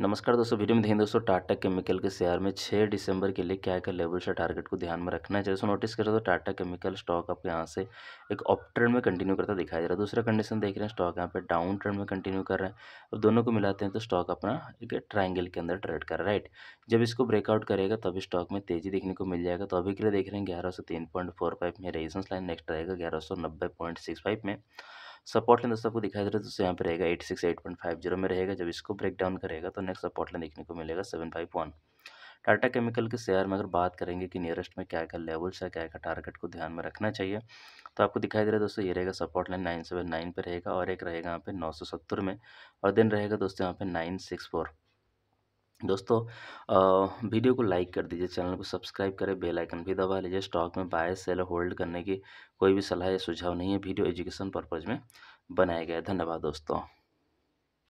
नमस्कार दोस्तों वीडियो में देखें दोस्तों टाटा केमिकल के शेयर में 6 दिसंबर के लिए क्या क्या लेवल से टारगेट को ध्यान में रखना है जैसे नोटिस करें तो टाटा केमिकल स्टॉक आपके यहाँ से एक अप ट्रेंड में कंटिन्यू करता दिखाई दे रहा है दूसरा कंडीशन देख रहे हैं स्टॉक यहाँ पे डाउन ट्रेंड में कंटिन्यू कर रहे हैं अब दोनों को मिलाते हैं तो स्टॉक अपना एक ट्राइंगल के अंदर ट्रेड कर रहा है राइट जब इसको ब्रेकआउट करेगा तभी स्टॉक में तेजी देखने को मिल जाएगा तो अभी के लिए देख रहे हैं ग्यारह सौ तीन पॉइंट फोर फाइव में रेजिस्टेंस लाइन नेक्स्ट रहेगा ग्यारह सौ नब्बे पॉइंट सिक्स फाइव में सपोर्ट लाइन दोस्तों आपको दिखाई दे रहा है दोस्तों यहाँ पे रहेगा eight six eight point five zero में रहेगा जब इसको ब्रेक डाउन करेगा तो नेक्स्ट सपोर्ट लाइन देखने को मिलेगा seven five one Tata chemical के शेयर में अगर बात करेंगे कि नियरेस्ट में क्या क्या लेवल्स है क्या क्या टारगेट को ध्यान में रखना चाहिए तो आपको दिखाई दे रहा है दोस्तों ये रहेगा support line nine seven nine पर रहेगा और एक रहेगा यहाँ पे नौ सौ सत्तर में और दिन रहेगा दोस्तों यहाँ पे नाइन सिक्स फोर दोस्तों वीडियो को लाइक कर दीजिए चैनल को सब्सक्राइब करें बेल आइकन भी दबा लीजिए स्टॉक में बाय सेल होल्ड करने की कोई भी सलाह या सुझाव नहीं है वीडियो एजुकेशन पर्पज़ में बनाया गया है धन्यवाद दोस्तों